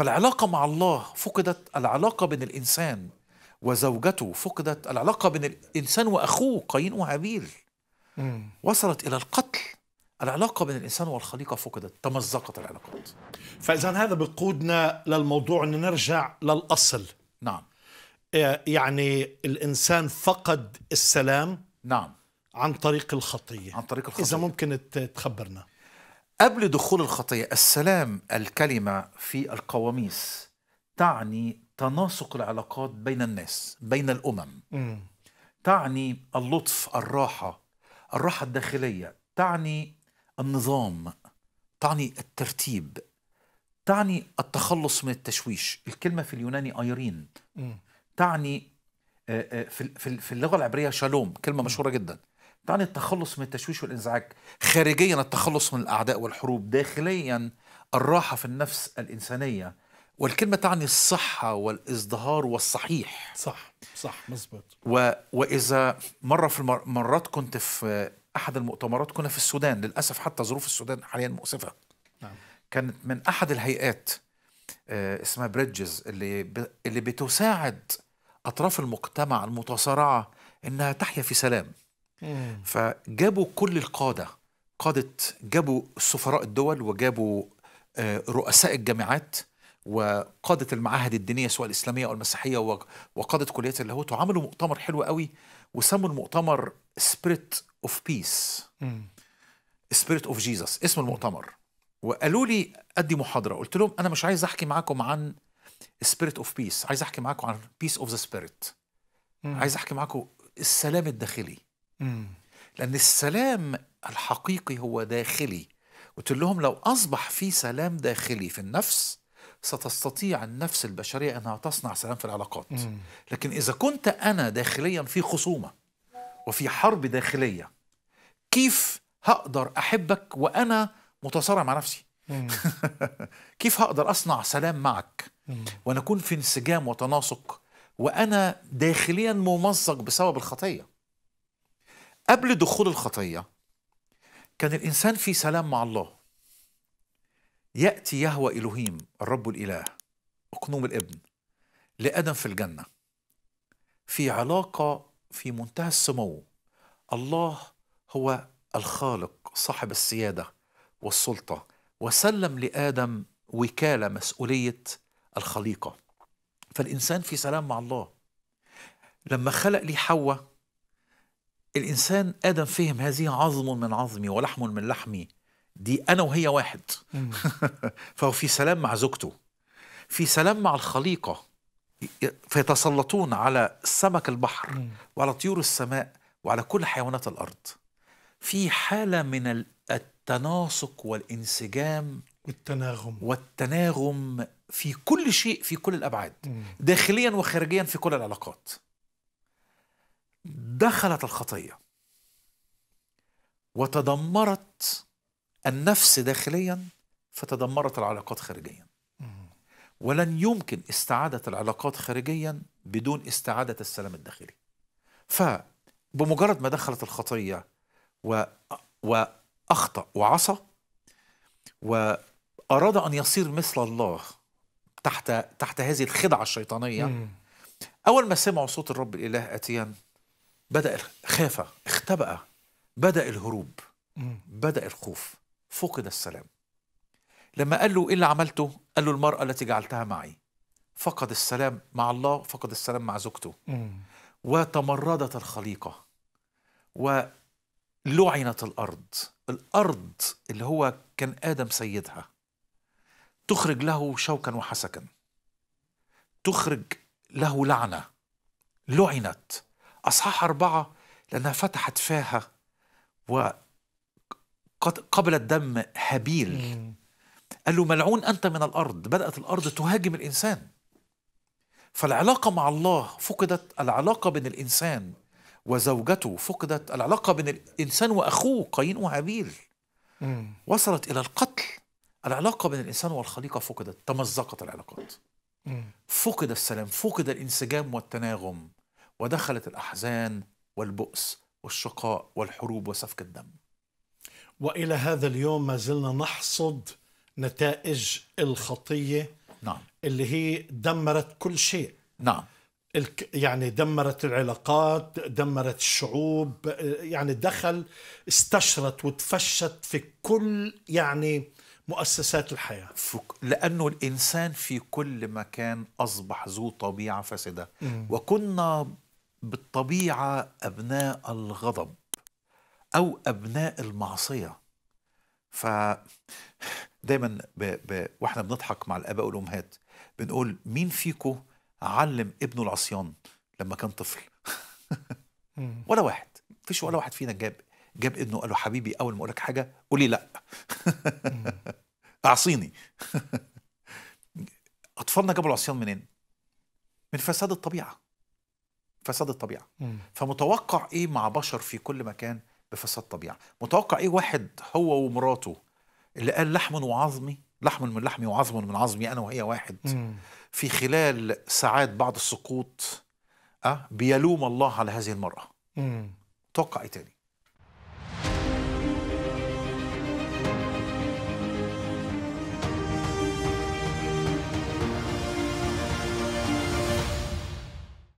فالعلاقة مع الله فقدت العلاقة بين الإنسان وزوجته فقدت العلاقة بين الإنسان وأخوه قايين وهابيل وصلت إلى القتل العلاقة بين الإنسان والخليقة فقدت تمزقت العلاقات فإذا هذا بقودنا للموضوع أن نرجع للأصل نعم آه، يعني الإنسان فقد السلام نعم عن طريق الخطية عن طريق الخطية إذا ممكن تخبرنا قبل دخول الخطية السلام الكلمة في القواميس تعني تناسق العلاقات بين الناس بين الأمم م. تعني اللطف الراحة الراحة الداخلية تعني النظام تعني الترتيب تعني التخلص من التشويش الكلمة في اليوناني آيرين م. تعني آه، آه، في اللغة العبرية شالوم كلمة مشهورة جدا تعني التخلص من التشويش والانزعاج خارجيا التخلص من الاعداء والحروب داخليا الراحه في النفس الانسانيه والكلمه تعني الصحه والازدهار والصحيح صح صح مظبوط و... واذا مره في المر... مرات كنت في احد المؤتمرات كنا في السودان للاسف حتى ظروف السودان حاليا مؤسفه نعم. كانت من احد الهيئات آه، اسمها بريدجز اللي ب... اللي بتساعد اطراف المجتمع المتصارعه انها تحيا في سلام فجابوا كل القادة قادة جابوا سفراء الدول وجابوا آه، رؤساء الجامعات وقادة المعاهد الدينية سواء الإسلامية أو المسيحية وقادة كليات اللاهوت وعملوا مؤتمر حلو قوي وسموا المؤتمر سبيريت اوف بيس سبيريت اوف جيزس اسم المؤتمر وقالوا لي ادي محاضره قلت لهم انا مش عايز احكي معاكم عن سبيريت اوف بيس عايز احكي معاكم عن بيس اوف ذا سبيريت عايز احكي معاكم السلام الداخلي لأن السلام الحقيقي هو داخلي قلت لهم لو أصبح في سلام داخلي في النفس ستستطيع النفس البشرية أنها تصنع سلام في العلاقات مم. لكن إذا كنت أنا داخليا في خصومة وفي حرب داخلية كيف هقدر أحبك وأنا متصارع مع نفسي كيف هقدر أصنع سلام معك ونكون في انسجام وتناسق وأنا داخليا ممزق بسبب الخطية قبل دخول الخطية كان الإنسان في سلام مع الله يأتي يهوى إلهيم الرب الإله أقنوم الابن لآدم في الجنة في علاقة في منتهى السمو الله هو الخالق صاحب السيادة والسلطة وسلم لآدم وكالة مسؤولية الخليقة فالإنسان في سلام مع الله لما خلق لي حواء الإنسان آدم فهم هذه عظم من عظمي ولحم من لحمي دي أنا وهي واحد فهو في سلام مع زوجته في سلام مع الخليقة فيتسلطون على سمك البحر وعلى طيور السماء وعلى كل حيوانات الأرض في حالة من التناسق والانسجام والتناغم والتناغم في كل شيء في كل الأبعاد داخليا وخارجيا في كل العلاقات دخلت الخطيه وتدمرت النفس داخليا فتدمرت العلاقات خارجيا ولن يمكن استعاده العلاقات خارجيا بدون استعاده السلام الداخلي فبمجرد ما دخلت الخطيه و... واخطا وعصى واراد ان يصير مثل الله تحت تحت هذه الخدعه الشيطانيه مم. اول ما سمعوا صوت الرب الاله اتيا بدأ خاف اختبأ بدأ الهروب بدأ الخوف فقد السلام لما قال له إيه اللي عملته قال له المرأة التي جعلتها معي فقد السلام مع الله فقد السلام مع زوجته وتمردت الخليقة ولعنت الأرض الأرض اللي هو كان آدم سيدها تخرج له شوكا وحسكا تخرج له لعنة لعنت أصحاح أربعة لأنها فتحت فاها وقبلت دم هابيل قال له ملعون أنت من الأرض بدأت الأرض تهاجم الإنسان فالعلاقة مع الله فقدت العلاقة بين الإنسان وزوجته فقدت العلاقة بين الإنسان وأخوه قايين وهابيل وصلت إلى القتل العلاقة بين الإنسان والخليقة فقدت تمزقت العلاقات فقد السلام فقد الانسجام والتناغم ودخلت الأحزان والبؤس والشقاء والحروب وسفك الدم والى هذا اليوم ما زلنا نحصد نتائج الخطيه نعم اللي هي دمرت كل شيء نعم يعني دمرت العلاقات دمرت الشعوب يعني دخل استشرت وتفشت في كل يعني مؤسسات الحياة لأنه الإنسان في كل مكان أصبح ذو طبيعة فاسدة وكنا بالطبيعه ابناء الغضب او ابناء المعصيه ف دايما ب... ب... واحنا بنضحك مع الاباء والامهات بنقول مين فيكم علم ابنه العصيان لما كان طفل ولا واحد فيش ولا واحد فينا جاب جاب ابنه قال له حبيبي اول ما اقول لك حاجه قولي لا اعصيني اطفالنا جابوا العصيان منين من فساد الطبيعه فساد الطبيعه مم. فمتوقع ايه مع بشر في كل مكان بفساد طبيعه متوقع ايه واحد هو ومراته اللي قال لحم وعظمي لحم من لحمي وعظم من عظمي انا وهي واحد مم. في خلال ساعات بعد السقوط أه بيلوم الله على هذه المراه توقع ايه تاني